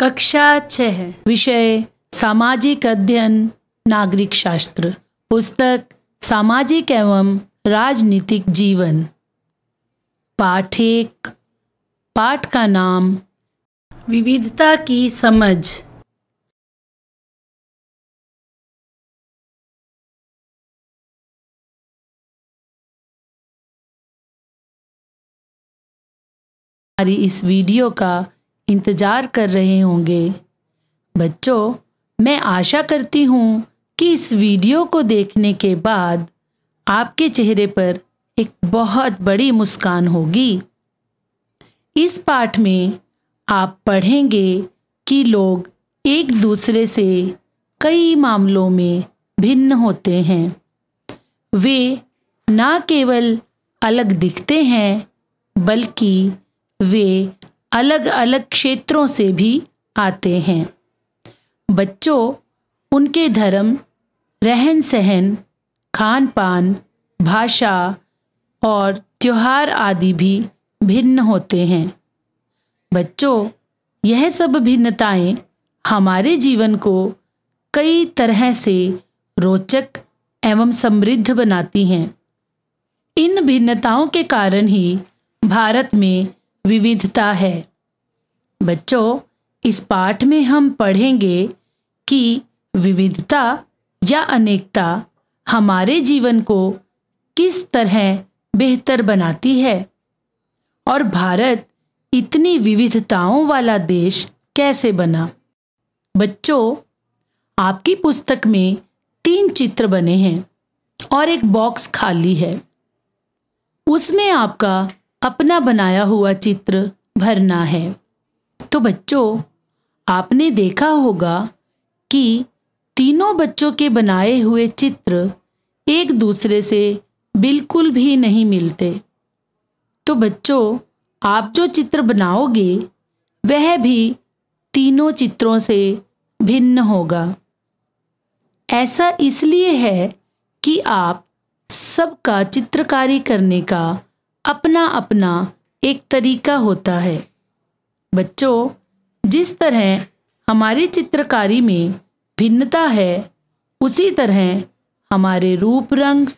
कक्षा छह विषय सामाजिक अध्ययन नागरिक शास्त्र पुस्तक सामाजिक एवं राजनीतिक जीवन पाठ एक पाठ का नाम विविधता की समझ हमारी इस वीडियो का इंतज़ार कर रहे होंगे बच्चों मैं आशा करती हूँ कि इस वीडियो को देखने के बाद आपके चेहरे पर एक बहुत बड़ी मुस्कान होगी इस पाठ में आप पढ़ेंगे कि लोग एक दूसरे से कई मामलों में भिन्न होते हैं वे ना केवल अलग दिखते हैं बल्कि वे अलग अलग क्षेत्रों से भी आते हैं बच्चों उनके धर्म रहन सहन खान पान भाषा और त्यौहार आदि भी भिन्न होते हैं बच्चों यह सब भिन्नताएं हमारे जीवन को कई तरह से रोचक एवं समृद्ध बनाती हैं इन भिन्नताओं के कारण ही भारत में विविधता है बच्चों इस पाठ में हम पढ़ेंगे कि विविधता या अनेकता हमारे जीवन को किस तरह बेहतर बनाती है और भारत इतनी विविधताओं वाला देश कैसे बना बच्चों आपकी पुस्तक में तीन चित्र बने हैं और एक बॉक्स खाली है उसमें आपका अपना बनाया हुआ चित्र भरना है तो बच्चों आपने देखा होगा कि तीनों बच्चों के बनाए हुए चित्र एक दूसरे से बिल्कुल भी नहीं मिलते तो बच्चों आप जो चित्र बनाओगे वह भी तीनों चित्रों से भिन्न होगा ऐसा इसलिए है कि आप सबका चित्रकारी करने का अपना अपना एक तरीका होता है बच्चों जिस तरह हमारी चित्रकारी में भिन्नता है उसी तरह हमारे रूप रंग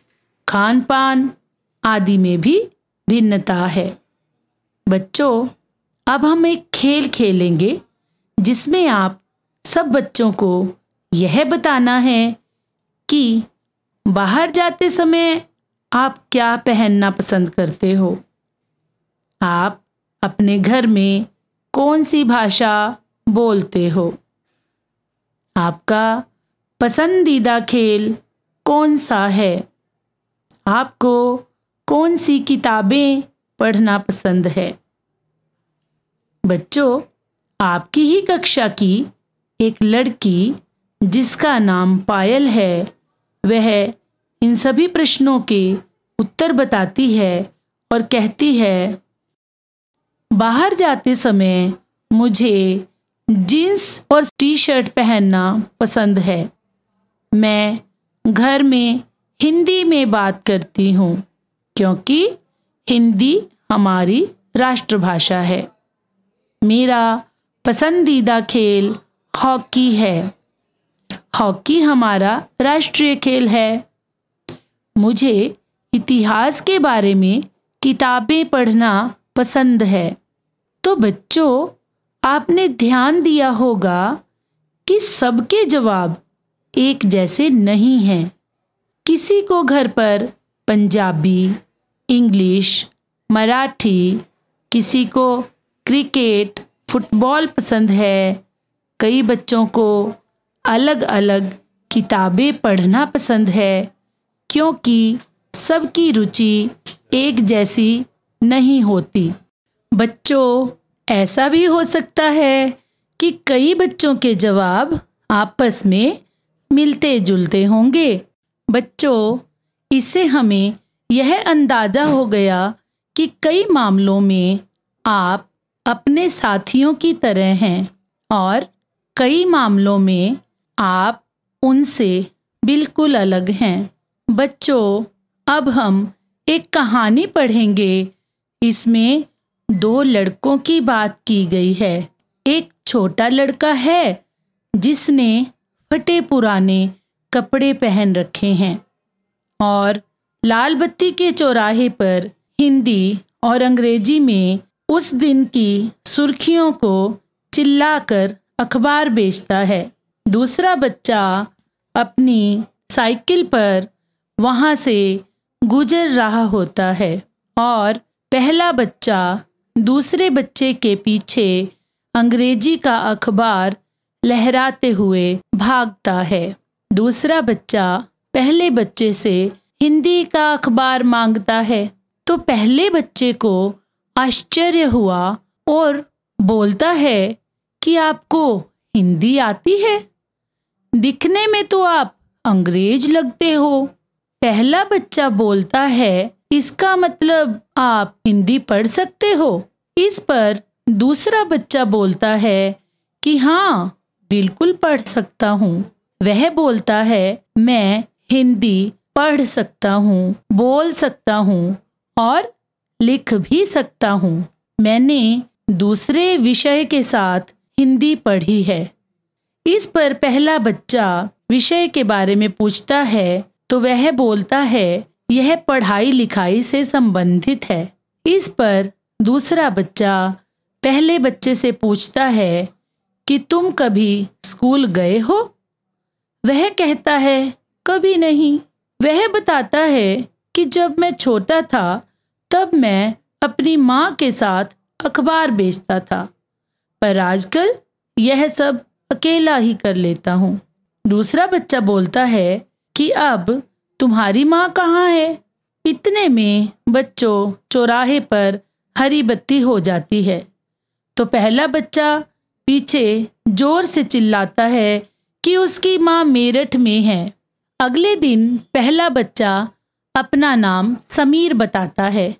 खान पान आदि में भी भिन्नता है बच्चों अब हम एक खेल खेलेंगे जिसमें आप सब बच्चों को यह बताना है कि बाहर जाते समय आप क्या पहनना पसंद करते हो आप अपने घर में कौन सी भाषा बोलते हो आपका पसंदीदा खेल कौन सा है आपको कौन सी किताबें पढ़ना पसंद है बच्चों आपकी ही कक्षा की एक लड़की जिसका नाम पायल है वह इन सभी प्रश्नों के उत्तर बताती है और कहती है बाहर जाते समय मुझे जीन्स और टी शर्ट पहनना पसंद है मैं घर में हिंदी में बात करती हूँ क्योंकि हिंदी हमारी राष्ट्रभाषा है मेरा पसंदीदा खेल हॉकी है हॉकी हमारा राष्ट्रीय खेल है मुझे इतिहास के बारे में किताबें पढ़ना पसंद है तो बच्चों आपने ध्यान दिया होगा कि सबके जवाब एक जैसे नहीं हैं किसी को घर पर पंजाबी इंग्लिश मराठी किसी को क्रिकेट फुटबॉल पसंद है कई बच्चों को अलग अलग किताबें पढ़ना पसंद है क्योंकि सबकी रुचि एक जैसी नहीं होती बच्चों ऐसा भी हो सकता है कि कई बच्चों के जवाब आपस में मिलते जुलते होंगे बच्चों इससे हमें यह अंदाज़ा हो गया कि कई मामलों में आप अपने साथियों की तरह हैं और कई मामलों में आप उनसे बिल्कुल अलग हैं बच्चों अब हम एक कहानी पढ़ेंगे इसमें दो लड़कों की बात की गई है एक छोटा लड़का है जिसने फटे पुराने कपड़े पहन रखे हैं और लाल बत्ती के चौराहे पर हिंदी और अंग्रेजी में उस दिन की सुर्खियों को चिल्लाकर अखबार बेचता है दूसरा बच्चा अपनी साइकिल पर वहाँ से गुजर रहा होता है और पहला बच्चा दूसरे बच्चे के पीछे अंग्रेजी का अखबार लहराते हुए भागता है दूसरा बच्चा पहले बच्चे से हिंदी का अखबार मांगता है तो पहले बच्चे को आश्चर्य हुआ और बोलता है कि आपको हिंदी आती है दिखने में तो आप अंग्रेज लगते हो पहला बच्चा बोलता है इसका मतलब आप हिंदी पढ़ सकते हो इस पर दूसरा बच्चा बोलता है कि हाँ बिल्कुल पढ़ सकता हूँ वह बोलता है मैं हिंदी पढ़ सकता हूँ बोल सकता हूँ और लिख भी सकता हूँ मैंने दूसरे विषय के साथ हिंदी पढ़ी है इस पर पहला बच्चा विषय के बारे में पूछता है तो वह बोलता है यह पढ़ाई लिखाई से संबंधित है इस पर दूसरा बच्चा पहले बच्चे से पूछता है कि तुम कभी स्कूल गए हो वह कहता है कभी नहीं वह बताता है कि जब मैं छोटा था तब मैं अपनी माँ के साथ अखबार बेचता था पर आजकल यह सब अकेला ही कर लेता हूँ दूसरा बच्चा बोलता है कि अब तुम्हारी माँ कहाँ है इतने में बच्चों चौराहे पर हरी बत्ती हो जाती है तो पहला बच्चा पीछे जोर से चिल्लाता है कि उसकी माँ मेरठ में है अगले दिन पहला बच्चा अपना नाम समीर बताता है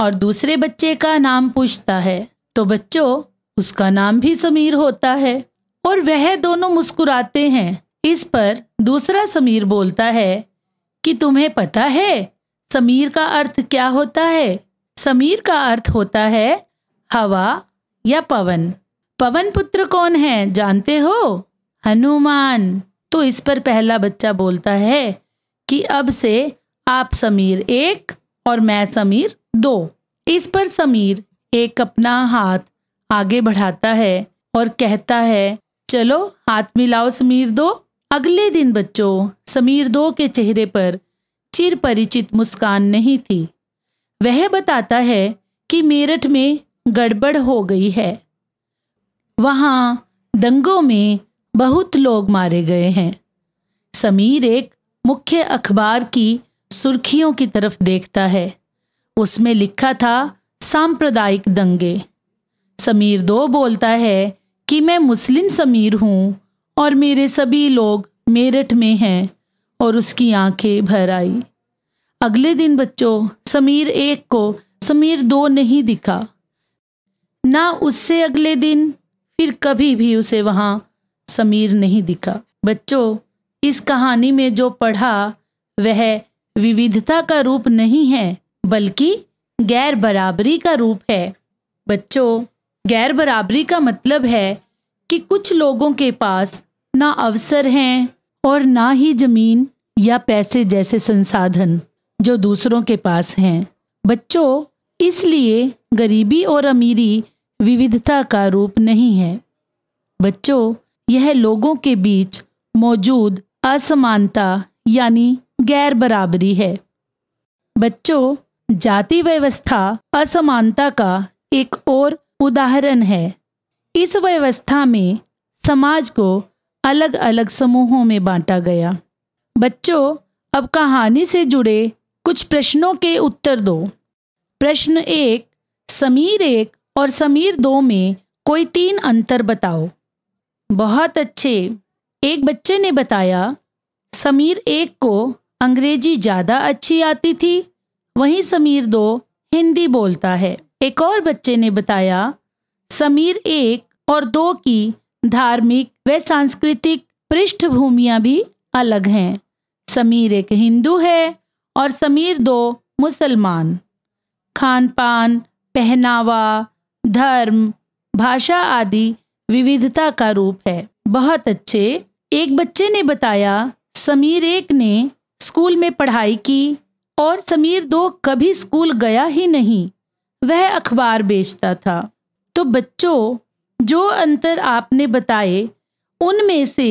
और दूसरे बच्चे का नाम पूछता है तो बच्चों उसका नाम भी समीर होता है और वह दोनों मुस्कुराते हैं इस पर दूसरा समीर बोलता है कि तुम्हें पता है समीर का अर्थ क्या होता है समीर का अर्थ होता है हवा या पवन पवन पुत्र कौन है जानते हो हनुमान तो इस पर पहला बच्चा बोलता है कि अब से आप समीर एक और मैं समीर दो इस पर समीर एक अपना हाथ आगे बढ़ाता है और कहता है चलो हाथ मिलाओ समीर दो अगले दिन बच्चों समीर दो के चेहरे पर चिर परिचित मुस्कान नहीं थी वह बताता है कि मेरठ में गड़बड़ हो गई है वहाँ दंगों में बहुत लोग मारे गए हैं समीर एक मुख्य अखबार की सुर्खियों की तरफ देखता है उसमें लिखा था सांप्रदायिक दंगे समीर दो बोलता है कि मैं मुस्लिम समीर हूँ और मेरे सभी लोग मेरठ में हैं और उसकी आंखें भर आई अगले दिन बच्चों समीर एक को समीर दो नहीं दिखा ना उससे अगले दिन फिर कभी भी उसे वहाँ समीर नहीं दिखा बच्चों इस कहानी में जो पढ़ा वह विविधता का रूप नहीं है बल्कि गैर बराबरी का रूप है बच्चों गैर बराबरी का मतलब है कि कुछ लोगों के पास ना अवसर हैं और ना ही जमीन या पैसे जैसे संसाधन जो दूसरों के पास हैं बच्चों इसलिए गरीबी और अमीरी विविधता का रूप नहीं है बच्चों यह लोगों के बीच मौजूद असमानता यानी गैर बराबरी है बच्चों जाति व्यवस्था असमानता का एक और उदाहरण है इस व्यवस्था में समाज को अलग अलग समूहों में बांटा गया बच्चों अब कहानी से जुड़े कुछ प्रश्नों के उत्तर दो प्रश्न एक समीर एक और समीर दो में कोई तीन अंतर बताओ बहुत अच्छे एक बच्चे ने बताया समीर एक को अंग्रेजी ज़्यादा अच्छी आती थी वहीं समीर दो हिंदी बोलता है एक और बच्चे ने बताया समीर एक और दो की धार्मिक व सांस्कृतिक पृष्ठभूमियां भी अलग हैं समीर एक हिंदू है और समीर दो मुसलमान खान पान पहनावा धर्म भाषा आदि विविधता का रूप है बहुत अच्छे एक बच्चे ने बताया समीर एक ने स्कूल में पढ़ाई की और समीर दो कभी स्कूल गया ही नहीं वह अखबार बेचता था तो बच्चों जो अंतर आपने बताए उनमें से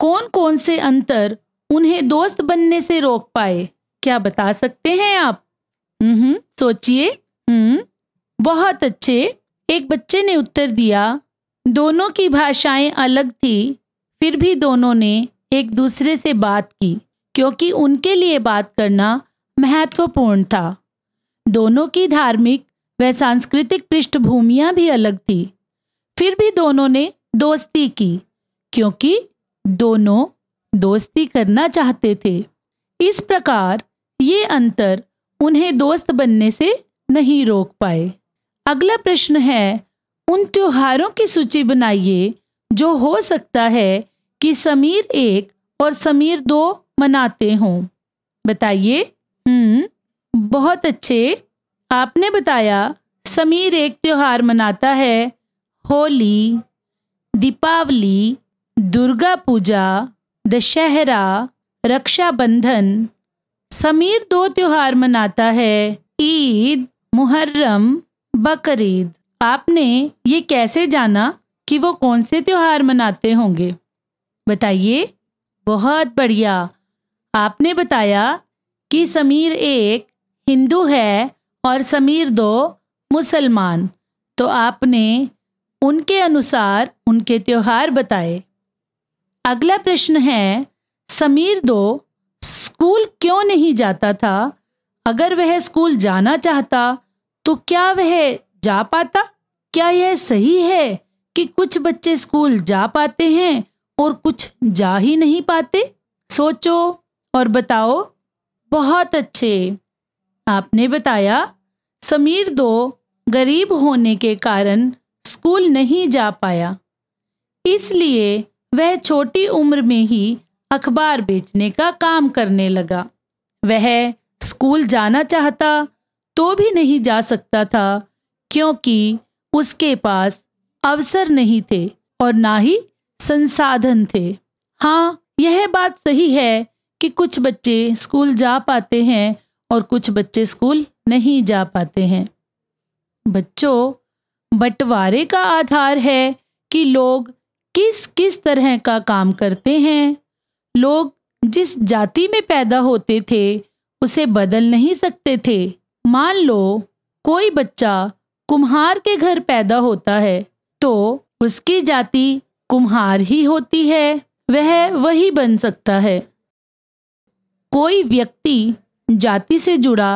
कौन कौन से अंतर उन्हें दोस्त बनने से रोक पाए क्या बता सकते हैं आप हम्म सोचिए हम्म बहुत अच्छे एक बच्चे ने उत्तर दिया दोनों की भाषाएं अलग थी फिर भी दोनों ने एक दूसरे से बात की क्योंकि उनके लिए बात करना महत्वपूर्ण था दोनों की धार्मिक वह सांस्कृतिक पृष्ठभूमियां भी अलग थी फिर भी दोनों ने दोस्ती की क्योंकि दोनों दोस्ती करना चाहते थे इस प्रकार ये अंतर उन्हें दोस्त बनने से नहीं रोक पाए अगला प्रश्न है उन त्योहारों की सूची बनाइए जो हो सकता है कि समीर एक और समीर दो मनाते हों बताइए हम्म बहुत अच्छे आपने बताया समीर एक त्यौहार मनाता है होली दीपावली दुर्गा पूजा दशहरा रक्षाबंधन समीर दो त्यौहार मनाता है ईद मुहर्रम बकरीद आपने ये कैसे जाना कि वो कौन से त्यौहार मनाते होंगे बताइए बहुत बढ़िया आपने बताया कि समीर एक हिंदू है और समीर दो मुसलमान तो आपने उनके अनुसार उनके त्यौहार बताए अगला प्रश्न है समीर दो स्कूल क्यों नहीं जाता था अगर वह स्कूल जाना चाहता तो क्या वह जा पाता क्या यह सही है कि कुछ बच्चे स्कूल जा पाते हैं और कुछ जा ही नहीं पाते सोचो और बताओ बहुत अच्छे आपने बताया समीर दो गरीब होने के कारण स्कूल नहीं जा पाया इसलिए वह छोटी उम्र में ही अखबार बेचने का काम करने लगा वह स्कूल जाना चाहता तो भी नहीं जा सकता था क्योंकि उसके पास अवसर नहीं थे और ना ही संसाधन थे हाँ यह बात सही है कि कुछ बच्चे स्कूल जा पाते हैं और कुछ बच्चे स्कूल नहीं जा पाते हैं बच्चों बंटवारे का आधार है कि लोग किस किस तरह का काम करते हैं लोग जिस जाति में पैदा होते थे उसे बदल नहीं सकते थे मान लो कोई बच्चा कुम्हार के घर पैदा होता है तो उसकी जाति कुम्हार ही होती है वह वही बन सकता है कोई व्यक्ति जाति से जुड़ा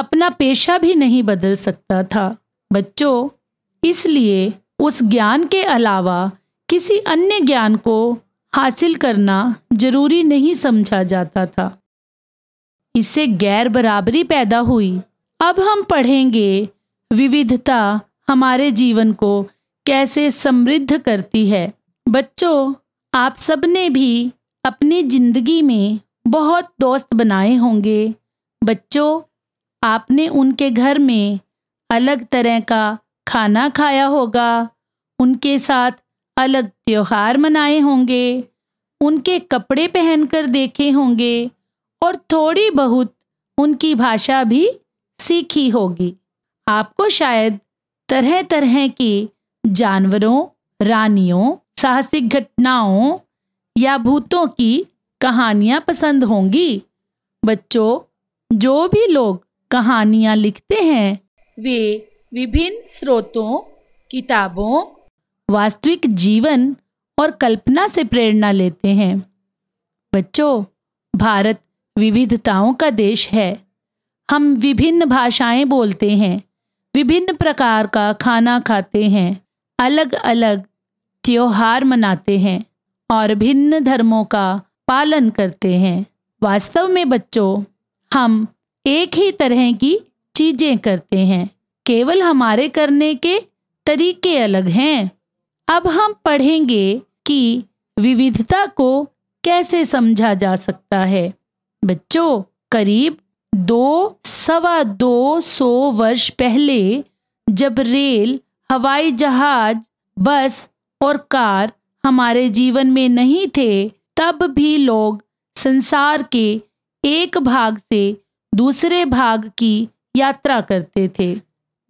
अपना पेशा भी नहीं बदल सकता था बच्चों इसलिए उस ज्ञान के अलावा किसी अन्य ज्ञान को हासिल करना जरूरी नहीं समझा जाता था इससे गैर बराबरी पैदा हुई अब हम पढ़ेंगे विविधता हमारे जीवन को कैसे समृद्ध करती है बच्चों आप सबने भी अपनी ज़िंदगी में बहुत दोस्त बनाए होंगे बच्चों आपने उनके घर में अलग तरह का खाना खाया होगा उनके साथ अलग त्यौहार मनाए होंगे उनके कपड़े पहनकर देखे होंगे और थोड़ी बहुत उनकी भाषा भी सीखी होगी आपको शायद तरह तरह के जानवरों रानियों साहसिक घटनाओं या भूतों की कहानियाँ पसंद होंगी बच्चों जो भी लोग कहानियाँ लिखते हैं वे विभिन्न स्रोतों किताबों वास्तविक जीवन और कल्पना से प्रेरणा लेते हैं बच्चों भारत विविधताओं का देश है हम विभिन्न भाषाएं बोलते हैं विभिन्न प्रकार का खाना खाते हैं अलग अलग त्योहार मनाते हैं और भिन्न धर्मों का पालन करते हैं वास्तव में बच्चों हम एक ही तरह की चीज़ें करते हैं केवल हमारे करने के तरीके अलग हैं अब हम पढ़ेंगे कि विविधता को कैसे समझा जा सकता है बच्चों करीब दो सवा दो सौ वर्ष पहले जब रेल हवाई जहाज बस और कार हमारे जीवन में नहीं थे तब भी लोग संसार के एक भाग से दूसरे भाग की यात्रा करते थे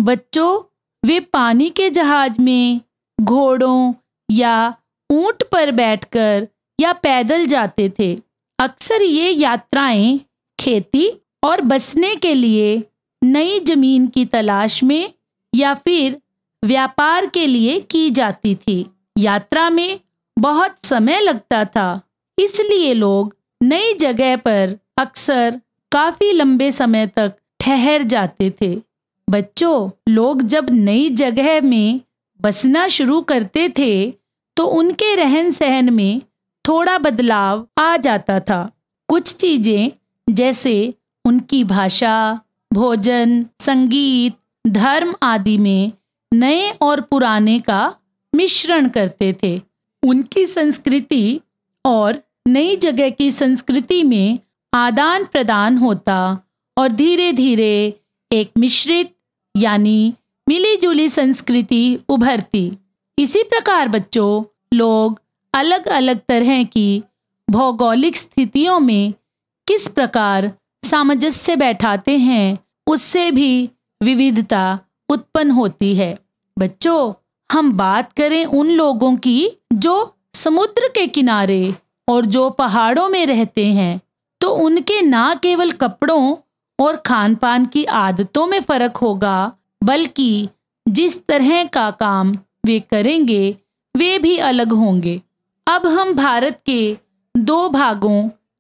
बच्चों वे पानी के जहाज में घोड़ों या ऊंट पर बैठकर या पैदल जाते थे अक्सर ये यात्राएं खेती और बसने के लिए नई जमीन की तलाश में या फिर व्यापार के लिए की जाती थी यात्रा में बहुत समय लगता था इसलिए लोग नई जगह पर अक्सर काफी लंबे समय तक ठहर जाते थे बच्चों लोग जब नई जगह में बसना शुरू करते थे तो उनके रहन सहन में थोड़ा बदलाव आ जाता था कुछ चीज़ें जैसे उनकी भाषा भोजन संगीत धर्म आदि में नए और पुराने का मिश्रण करते थे उनकी संस्कृति और नई जगह की संस्कृति में आदान प्रदान होता और धीरे धीरे एक मिश्रित यानी मिली जुली संस्कृति उभरती इसी प्रकार बच्चों लोग अलग अलग तरह की भौगोलिक स्थितियों में किस प्रकार सामंजस्य बैठाते हैं उससे भी विविधता उत्पन्न होती है बच्चों हम बात करें उन लोगों की जो समुद्र के किनारे और जो पहाड़ों में रहते हैं तो उनके ना केवल कपड़ों और खान पान की आदतों में फर्क होगा बल्कि जिस तरह का काम वे करेंगे वे भी अलग होंगे अब हम भारत के दो भागों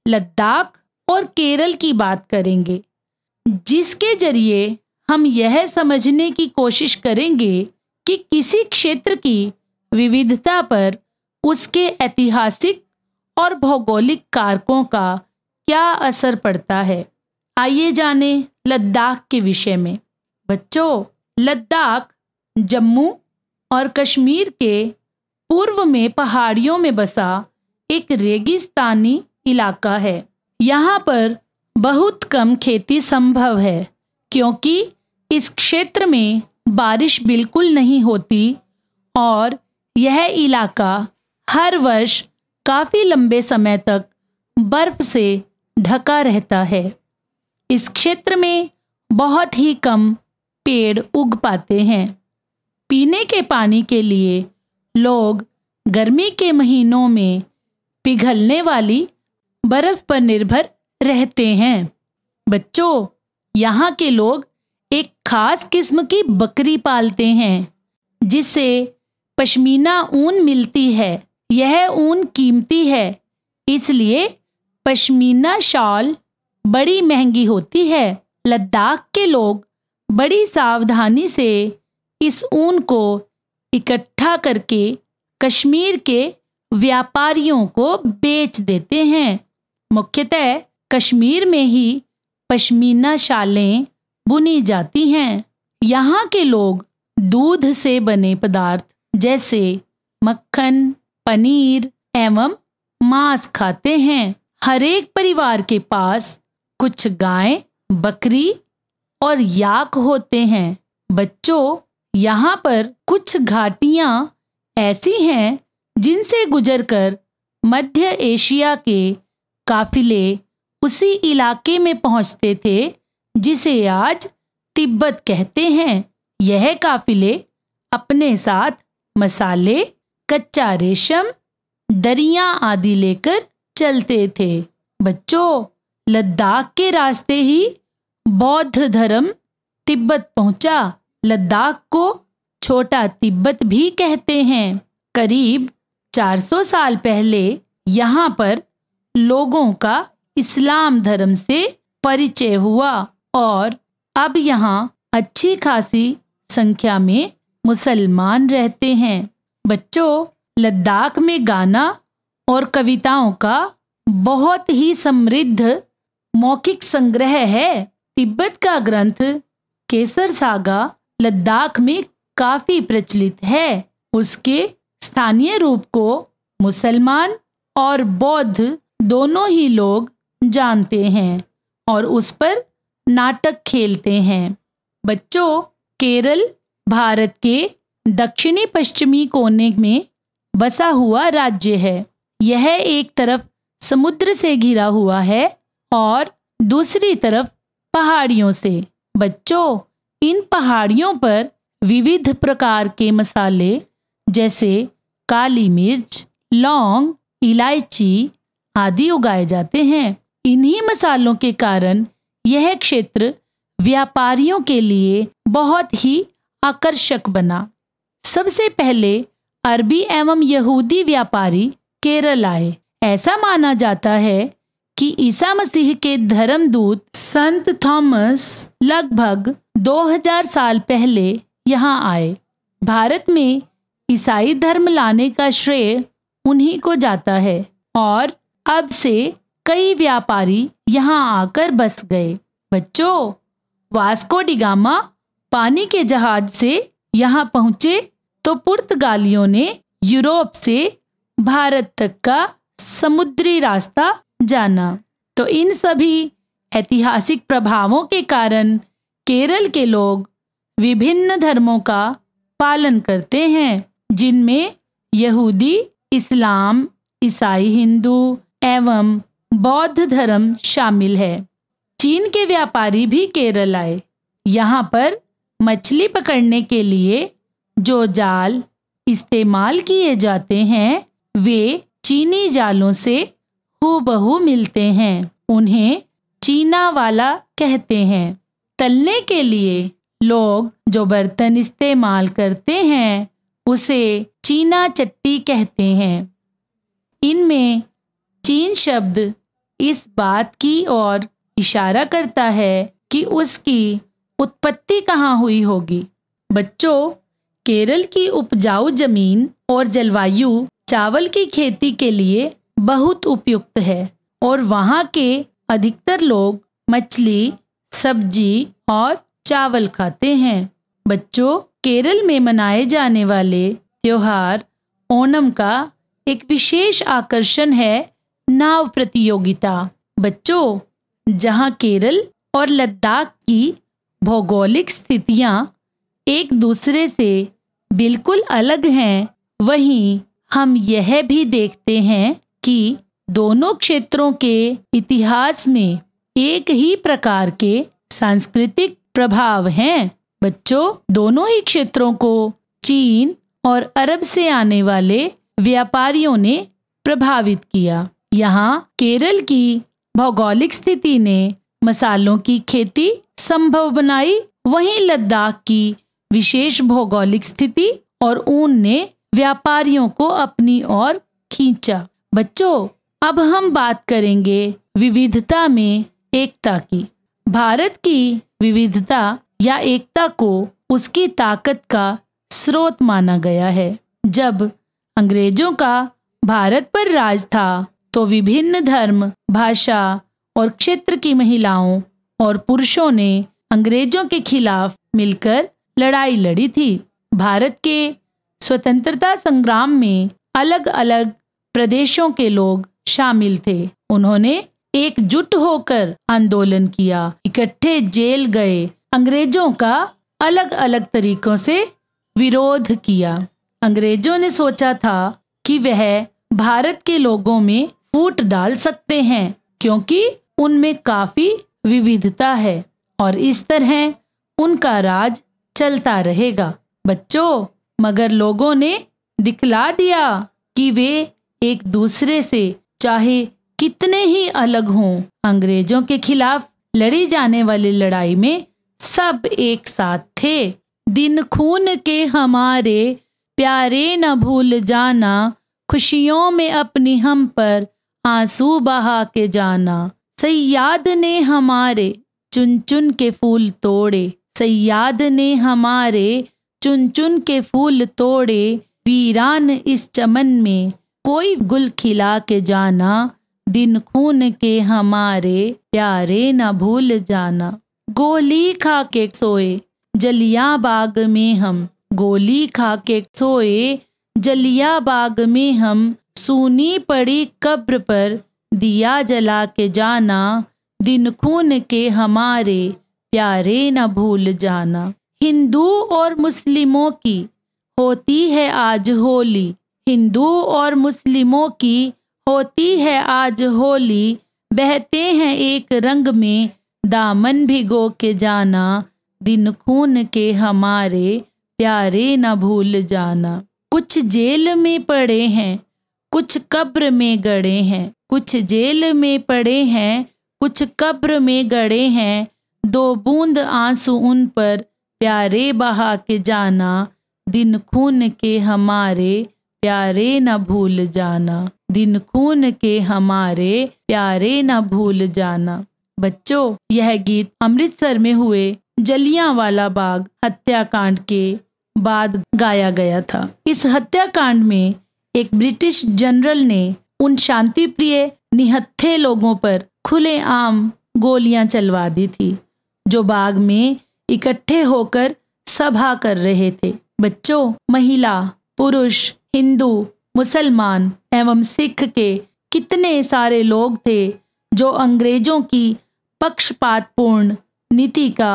लद्दाख और केरल की बात करेंगे जिसके जरिए हम यह समझने की कोशिश करेंगे कि किसी क्षेत्र की विविधता पर उसके ऐतिहासिक और भौगोलिक कारकों का क्या असर पड़ता है आइए जाने लद्दाख के विषय में बच्चों लद्दाख जम्मू और कश्मीर के पूर्व में पहाड़ियों में बसा एक रेगिस्तानी इलाका है यहाँ पर बहुत कम खेती संभव है क्योंकि इस क्षेत्र में बारिश बिल्कुल नहीं होती और यह इलाका हर वर्ष काफ़ी लंबे समय तक बर्फ से ढका रहता है इस क्षेत्र में बहुत ही कम पेड़ उग पाते हैं पीने के पानी के लिए लोग गर्मी के महीनों में पिघलने वाली बर्फ पर निर्भर रहते हैं बच्चों यहाँ के लोग एक खास किस्म की बकरी पालते हैं जिससे पश्मीना ऊन मिलती है यह ऊन कीमती है इसलिए पश्मीना शॉल बड़ी महंगी होती है लद्दाख के लोग बड़ी सावधानी से इस ऊन को इकट्ठा करके कश्मीर के व्यापारियों को बेच देते हैं मुख्यतः कश्मीर में ही पश्मीना शालें बुनी जाती हैं यहाँ के लोग दूध से बने पदार्थ जैसे मक्खन पनीर एवं मांस खाते हैं हरेक परिवार के पास कुछ गाय बकरी और याक होते हैं बच्चों यहाँ पर कुछ घाटियाँ ऐसी हैं जिनसे गुजरकर मध्य एशिया के काफिले उसी इलाके में पहुँचते थे जिसे आज तिब्बत कहते हैं यह काफिले अपने साथ मसाले कच्चा रेशम दरिया आदि लेकर चलते थे बच्चों लद्दाख के रास्ते ही बौद्ध धर्म तिब्बत पहुंचा लद्दाख को छोटा तिब्बत भी कहते हैं करीब 400 साल पहले यहाँ पर लोगों का इस्लाम धर्म से परिचय हुआ और अब यहाँ अच्छी खासी संख्या में मुसलमान रहते हैं बच्चों लद्दाख में गाना और कविताओं का बहुत ही समृद्ध मौखिक संग्रह है तिब्बत का ग्रंथ केसर सागा लद्दाख में काफी प्रचलित है उसके स्थानीय रूप को मुसलमान और बौद्ध दोनों ही लोग जानते हैं और उस पर नाटक खेलते हैं बच्चों केरल भारत के दक्षिणी पश्चिमी कोने में बसा हुआ राज्य है यह एक तरफ समुद्र से घिरा हुआ है और दूसरी तरफ पहाड़ियों से बच्चों इन पहाड़ियों पर विविध प्रकार के मसाले जैसे काली मिर्च लौंग इलायची आदि उगाए जाते हैं इन्हीं मसालों के कारण यह क्षेत्र व्यापारियों के लिए बहुत ही आकर्षक बना सबसे पहले अरबी एवं यहूदी व्यापारी केरल आए ऐसा माना जाता है कि ईसा मसीह के धर्मदूत संत थॉमस लगभग 2000 साल पहले यहाँ आए भारत में ईसाई धर्म लाने का श्रेय उन्हीं को जाता है और अब से कई व्यापारी यहाँ आकर बस गए बच्चों वास्को डिगामा पानी के जहाज से यहाँ पहुंचे तो पुर्तगालियों ने यूरोप से भारत तक का समुद्री रास्ता जाना तो इन सभी ऐतिहासिक प्रभावों के कारण केरल के लोग विभिन्न धर्मों का पालन करते हैं जिनमें यहूदी इस्लाम ईसाई हिंदू एवं बौद्ध धर्म शामिल है चीन के व्यापारी भी केरल आए यहाँ पर मछली पकड़ने के लिए जो जाल इस्तेमाल किए जाते हैं वे चीनी जालों से हूबहू मिलते हैं उन्हें चीना वाला कहते हैं तलने के लिए लोग जो बर्तन इस्तेमाल करते हैं उसे चीना चट्टी कहते हैं इनमें चीन शब्द इस बात की ओर इशारा करता है कि उसकी उत्पत्ति कहाँ हुई होगी बच्चों केरल की उपजाऊ जमीन और जलवायु चावल की खेती के लिए बहुत उपयुक्त है और वहाँ के अधिकतर लोग मछली सब्जी और चावल खाते हैं बच्चों केरल में मनाए जाने वाले त्योहार ओणम का एक विशेष आकर्षण है नाव प्रतियोगिता बच्चों जहाँ केरल और लद्दाख की भौगोलिक स्थितियाँ एक दूसरे से बिल्कुल अलग हैं वहीं हम यह भी देखते हैं कि दोनों क्षेत्रों के इतिहास में एक ही प्रकार के सांस्कृतिक प्रभाव हैं बच्चों दोनों ही क्षेत्रों को चीन और अरब से आने वाले व्यापारियों ने प्रभावित किया यहाँ केरल की भौगोलिक स्थिति ने मसालों की खेती संभव बनाई वहीं लद्दाख की विशेष भौगोलिक स्थिति और ऊन ने व्यापारियों को अपनी ओर खींचा बच्चों अब हम बात करेंगे विविधता में एकता की भारत की विविधता या एकता को उसकी ताकत का स्रोत माना गया है जब अंग्रेजों का भारत पर राज था तो विभिन्न धर्म भाषा और क्षेत्र की महिलाओं और पुरुषों ने अंग्रेजों के खिलाफ मिलकर लड़ाई लड़ी थी भारत के स्वतंत्रता संग्राम में अलग अलग प्रदेशों के लोग शामिल थे उन्होंने एकजुट होकर आंदोलन किया इकट्ठे जेल गए अंग्रेजों का अलग अलग तरीकों से विरोध किया अंग्रेजों ने सोचा था कि वह भारत के लोगों में फूट डाल सकते हैं क्योंकि उनमें काफी विविधता है और इस तरह उनका राज चलता रहेगा बच्चों मगर लोगों ने दिखला दिया कि वे एक दूसरे से चाहे कितने ही अलग हों अंग्रेजों के खिलाफ लड़ी जाने वाली लड़ाई में सब एक साथ थे दिन खून के हमारे प्यारे न भूल जाना खुशियों में अपनी हम पर आंसू बहा के जाना सयाद ने हमारे चुन चुन के फूल तोड़े सयाद ने हमारे चुन चुन के फूल तोड़े वीरान इस चमन में कोई गुल खिला के जाना दिन खून के हमारे प्यारे न भूल जाना गोली खा के सोए जलिया बाग में हम गोली खा के सोए जलिया बाग में हम सूनी पड़ी कब्र पर दिया जला के जाना दिन खून के हमारे प्यारे न भूल जाना हिंदू और मुस्लिमों की होती है आज होली हिंदू और मुस्लिमों की होती है आज होली बहते हैं एक रंग में दामन भिगो के जाना दिन खून के हमारे प्यारे न भूल जाना कुछ जेल में पड़े हैं कुछ कब्र में गड़े हैं कुछ जेल में पड़े हैं कुछ कब्र में गड़े हैं दो बूंद आंसू उन पर प्यारे बहा के जाना दिन खून के हमारे प्यारे न भूल जाना दिन खून के हमारे प्यारे न भूल जाना बच्चों यह गीत अमृतसर में हुए जलिया वाला बाग हत्याकांड के बाद गाया गया था इस हत्याकांड में एक ब्रिटिश जनरल ने उन शांति प्रिय निहत्थे लोगों पर खुले आम गोलियां चलवा दी थी जो बाग में इकट्ठे होकर सभा कर रहे थे बच्चों महिला पुरुष हिंदू मुसलमान एवं सिख के कितने सारे लोग थे जो अंग्रेजों की पक्षपातपूर्ण नीति का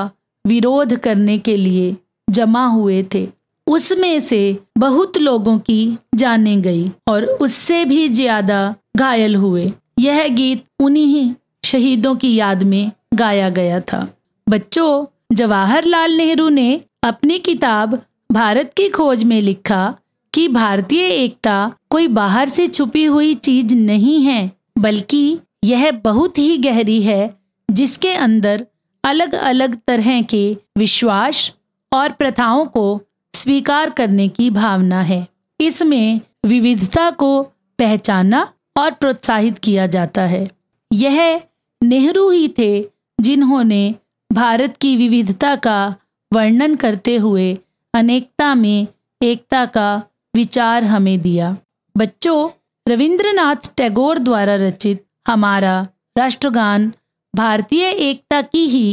विरोध करने के लिए जमा हुए थे उसमें से बहुत लोगों की जाने गई और उससे भी ज्यादा घायल हुए यह गीत उन्हीं शहीदों की याद में गाया गया था बच्चों जवाहरलाल नेहरू ने अपनी किताब भारत की खोज में लिखा कि भारतीय एकता कोई बाहर से छुपी हुई चीज नहीं है बल्कि यह बहुत ही गहरी है जिसके अंदर अलग अलग तरह के विश्वास और प्रथाओं को स्वीकार करने की भावना है इसमें विविधता को पहचाना और प्रोत्साहित किया जाता है यह नेहरू ही थे जिन्होंने भारत की विविधता का वर्णन करते हुए अनेकता में एकता का विचार हमें दिया बच्चों रविंद्रनाथ टैगोर द्वारा रचित हमारा राष्ट्रगान भारतीय एकता की ही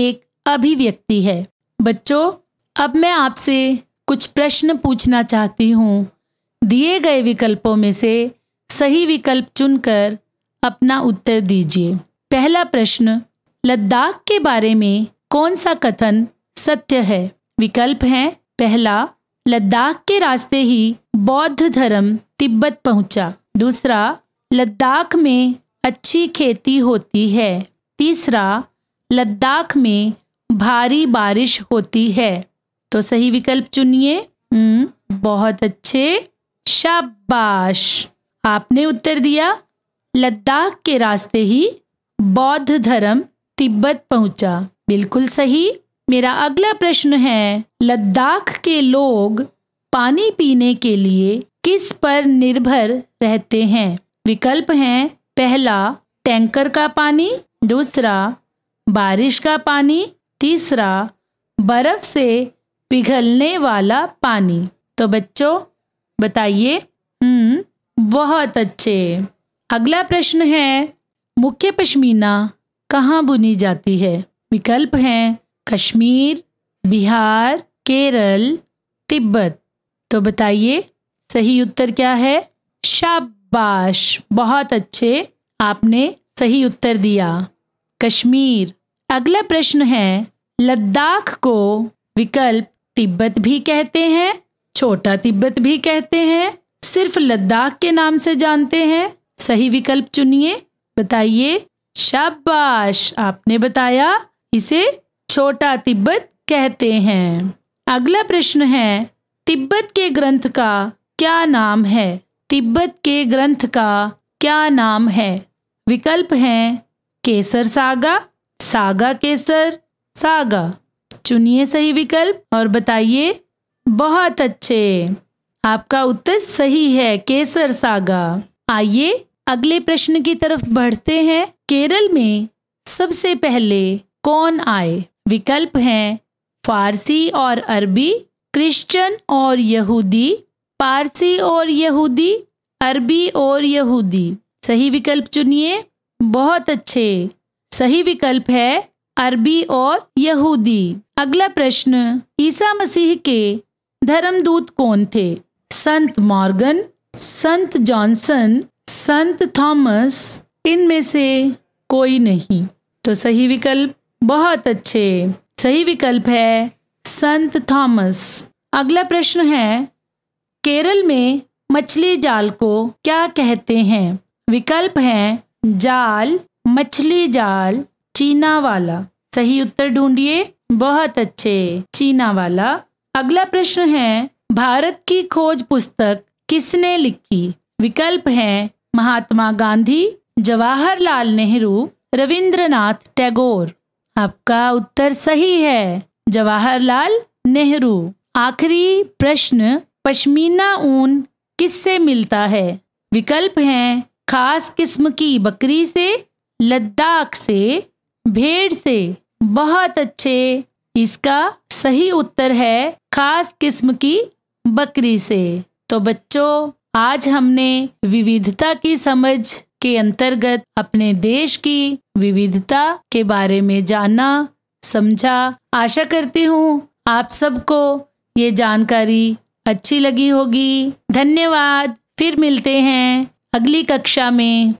एक अभिव्यक्ति है बच्चों अब मैं आपसे कुछ प्रश्न पूछना चाहती हूँ दिए गए विकल्पों में से सही विकल्प चुनकर अपना उत्तर दीजिए पहला प्रश्न लद्दाख के बारे में कौन सा कथन सत्य है विकल्प हैं पहला लद्दाख के रास्ते ही बौद्ध धर्म तिब्बत पहुंचा दूसरा लद्दाख में अच्छी खेती होती है तीसरा लद्दाख में भारी बारिश होती है तो सही विकल्प चुनिए हम्म, बहुत अच्छे शाबाश आपने उत्तर दिया लद्दाख के रास्ते ही बौद्ध धर्म तिब्बत पहुंचा बिल्कुल सही मेरा अगला प्रश्न है लद्दाख के लोग पानी पीने के लिए किस पर निर्भर रहते हैं विकल्प हैं पहला टैंकर का पानी दूसरा बारिश का पानी तीसरा बर्फ से पिघलने वाला पानी तो बच्चों बताइए हम्म बहुत अच्छे अगला प्रश्न है मुख्य पश्मीना कहाँ बुनी जाती है विकल्प हैं कश्मीर बिहार केरल तिब्बत तो बताइए सही उत्तर क्या है शाबाश बहुत अच्छे आपने सही उत्तर दिया कश्मीर अगला प्रश्न है लद्दाख को विकल्प तिब्बत भी कहते हैं छोटा तिब्बत भी कहते हैं सिर्फ लद्दाख के नाम से जानते हैं सही विकल्प चुनिए बताइए शाबाश आपने बताया इसे छोटा तिब्बत कहते हैं अगला प्रश्न है तिब्बत के ग्रंथ का क्या नाम है तिब्बत के ग्रंथ का क्या नाम है विकल्प हैं Kesar saga saga Kesar saga चुनिए सही विकल्प और बताइए बहुत अच्छे आपका उत्तर सही है केसर सागा आइए अगले प्रश्न की तरफ बढ़ते हैं केरल में सबसे पहले कौन आए विकल्प हैं फारसी और अरबी क्रिश्चियन और यहूदी पारसी और यहूदी अरबी और यहूदी सही विकल्प चुनिए बहुत अच्छे सही विकल्प है अरबी और यहूदी अगला प्रश्न ईसा मसीह के धर्मदूत कौन थे संत मॉर्गन संत जॉनसन संत थॉमस इनमें से कोई नहीं तो सही विकल्प बहुत अच्छे सही विकल्प है संत थॉमस अगला प्रश्न है केरल में मछली जाल को क्या कहते हैं विकल्प हैं जाल मछली जाल चीना वाला सही उत्तर ढूंढिए बहुत अच्छे चीना वाला अगला प्रश्न है भारत की खोज पुस्तक किसने लिखी विकल्प हैं महात्मा गांधी जवाहरलाल नेहरू रविंद्रनाथ टैगोर आपका उत्तर सही है जवाहरलाल नेहरू आखिरी प्रश्न पश्मीना ऊन किससे मिलता है विकल्प हैं खास किस्म की बकरी से लद्दाख से भेड़ से बहुत अच्छे इसका सही उत्तर है खास किस्म की बकरी से तो बच्चों आज हमने विविधता की समझ के अंतर्गत अपने देश की विविधता के बारे में जाना समझा आशा करती हूँ आप सबको ये जानकारी अच्छी लगी होगी धन्यवाद फिर मिलते हैं अगली कक्षा में